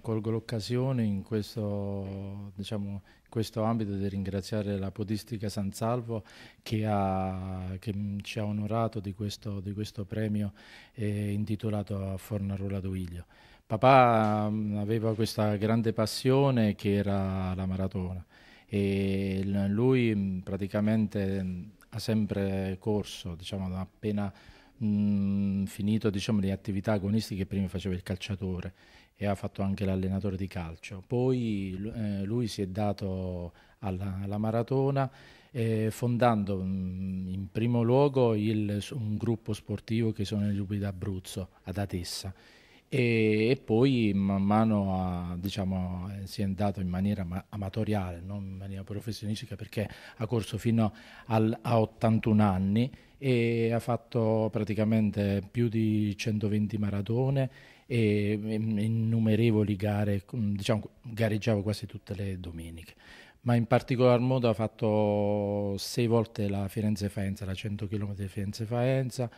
colgo l'occasione in questo, diciamo, in questo, ambito di ringraziare la Podistica San Salvo che, ha, che ci ha onorato di questo, di questo premio eh, intitolato a Fornarola Duiglio. Papà mm, aveva questa grande passione che era la maratona e lui mm, praticamente mm, ha sempre corso, diciamo, appena mh, mm, finito diciamo, le attività agonistiche, prima faceva il calciatore e ha fatto anche l'allenatore di calcio. Poi eh, lui si è dato alla, alla maratona eh, fondando mh, mm, in primo luogo il, un gruppo sportivo che sono i Lupi d'Abruzzo ad Atessa e, e poi man mano a, diciamo, eh, si è andato in maniera amatoriale, non in maniera professionistica perché ha corso fino al, a 81 anni e ha fatto praticamente più di 120 maratone e mm, innumerevoli gare, mm, diciamo, gareggiavo quasi tutte le domeniche. Ma in particolar modo ha fatto sei volte la Firenze-Faenza, la 100 km Firenze-Faenza,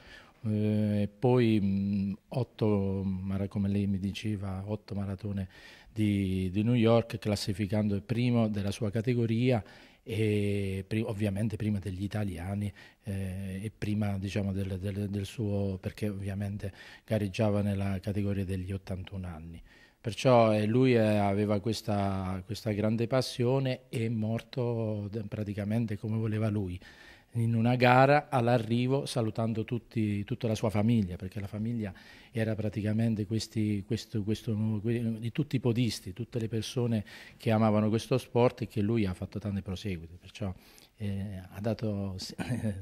eh, e poi mh, mm, otto, come lei mi diceva, otto maratone di, di New York, classificando il primo della sua categoria e ovviamente prima degli italiani eh, e prima diciamo, del, del, del, suo perché ovviamente gareggiava nella categoria degli 81 anni perciò eh, lui eh, aveva questa, questa grande passione e è morto praticamente come voleva lui in una gara all'arrivo salutando tutti, tutta la sua famiglia, perché la famiglia era praticamente questi, questo, questo, di tutti i podisti, tutte le persone che amavano questo sport e che lui ha fatto tante proseguite, perciò eh, ha, dato,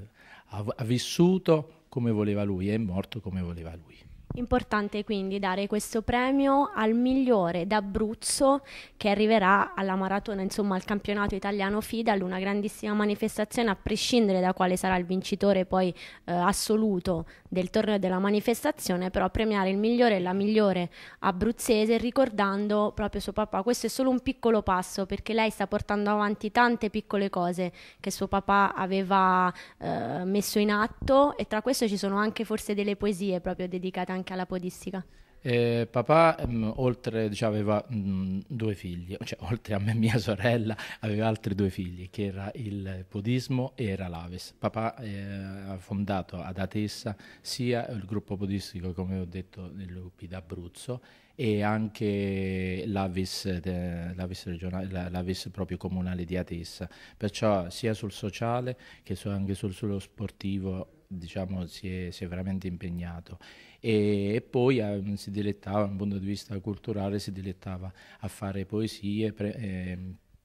ha vissuto come voleva lui e è morto come voleva lui. Importante quindi dare questo premio al migliore d'Abruzzo che arriverà alla maratona, insomma al campionato italiano FIDAL, una grandissima manifestazione a prescindere da quale sarà il vincitore poi eh, assoluto del torneo della manifestazione, però premiare il migliore e la migliore abruzzese ricordando proprio suo papà. Questo è solo un piccolo passo perché lei sta portando avanti tante piccole cose che suo papà aveva eh, messo in atto e tra questo ci sono anche forse delle poesie proprio dedicate a anche alla podistica? Eh, papà, mh, mm, oltre, diciamo, aveva mh, mm, due figli, cioè oltre a me e mia sorella, aveva altri due figli, che era il podismo e era l'Aves. Papà eh, ha fondato ad Atessa sia il gruppo podistico, come ho detto, dell'UP d'Abruzzo, e anche l'Aves, de, l'Avis, regionale, l'Aves proprio comunale di Atessa. Perciò sia sul sociale che su, anche sul, sullo sportivo diciamo, si, è, si è veramente impegnato e, e poi eh, si dilettava, dal punto di vista culturale, si dilettava a fare poesie. Pre, eh,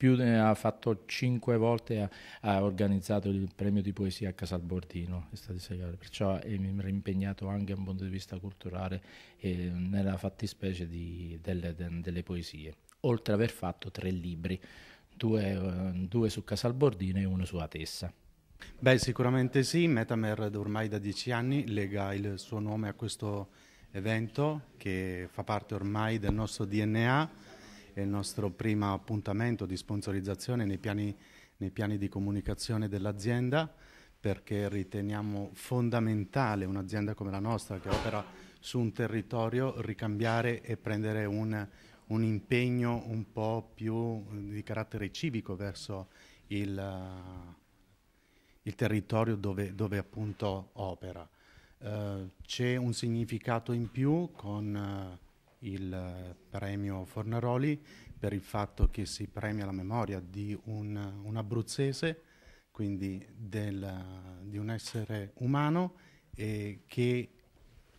più ha fatto cinque volte, ha, ha, organizzato il premio di poesia a Casalbordino, perciò eh, mi era impegnato anche dal punto di vista culturale eh, nella fattispecie di, delle, delle poesie, oltre ad aver fatto tre libri. Due, ehm, due, su Casalbordino e uno su Atessa. Beh, sicuramente sì, MetaMer ormai da dieci anni lega il suo nome a questo evento che fa parte ormai del nostro DNA, è il nostro primo appuntamento di sponsorizzazione nei piani, nei piani di comunicazione dell'azienda perché riteniamo fondamentale un'azienda come la nostra che opera su un territorio ricambiare e prendere un, un impegno un po' più di carattere civico verso il il territorio dove, dove appunto opera. Uh, c'è un significato in più con uh, il premio Fornaroli per il fatto che si premia la memoria di un, un abruzzese, quindi del, di un essere umano e che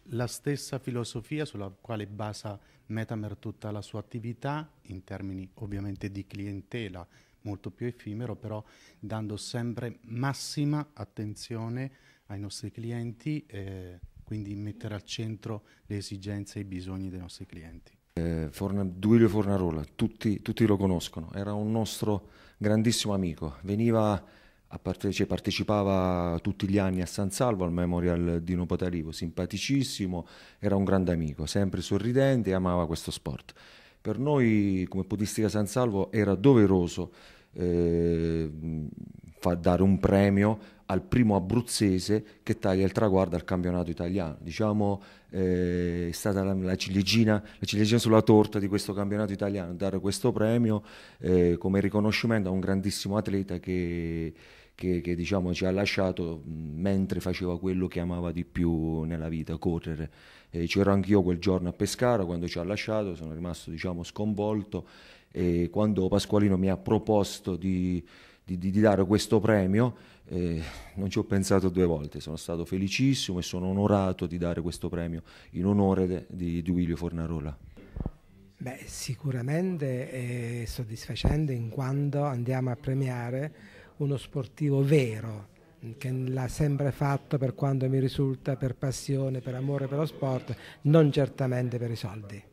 la stessa filosofia sulla quale basa Metamer tutta la sua attività in termini ovviamente di clientela, molto più effimero, però dando sempre massima attenzione ai nostri clienti, eh, quindi mettere al centro le esigenze e i bisogni dei nostri clienti. Eh, Forna, Duilio Fornarola, tutti, tutti, lo conoscono, era un nostro grandissimo amico, veniva a parte, cioè, partecipava tutti gli anni a San Salvo al Memorial di Nopotarivo, simpaticissimo, era un grande amico, sempre sorridente e amava questo sport. Per noi come Podistica San Salvo era doveroso eh, dare un premio al primo abruzzese che taglia il traguardo al campionato italiano. Diciamo eh, è stata la, la, ciliegina, la, ciliegina, sulla torta di questo campionato italiano, dare questo premio eh, come riconoscimento a un grandissimo atleta che che, che diciamo, ci ha lasciato mentre faceva quello che amava di più nella vita, correre. Eh, c'ero anch'io quel giorno a Pescara quando ci ha lasciato, sono rimasto diciamo, sconvolto e quando Pasqualino mi ha proposto di, di, di dare questo premio eh, non ci ho pensato due volte, sono stato felicissimo e sono onorato di dare questo premio in onore de, di, di Duilio Fornarola. Beh, sicuramente è soddisfacente in quanto andiamo a premiare uno sportivo vero che l'ha sempre fatto per quanto mi risulta per passione, per amore per lo sport, non certamente per i soldi.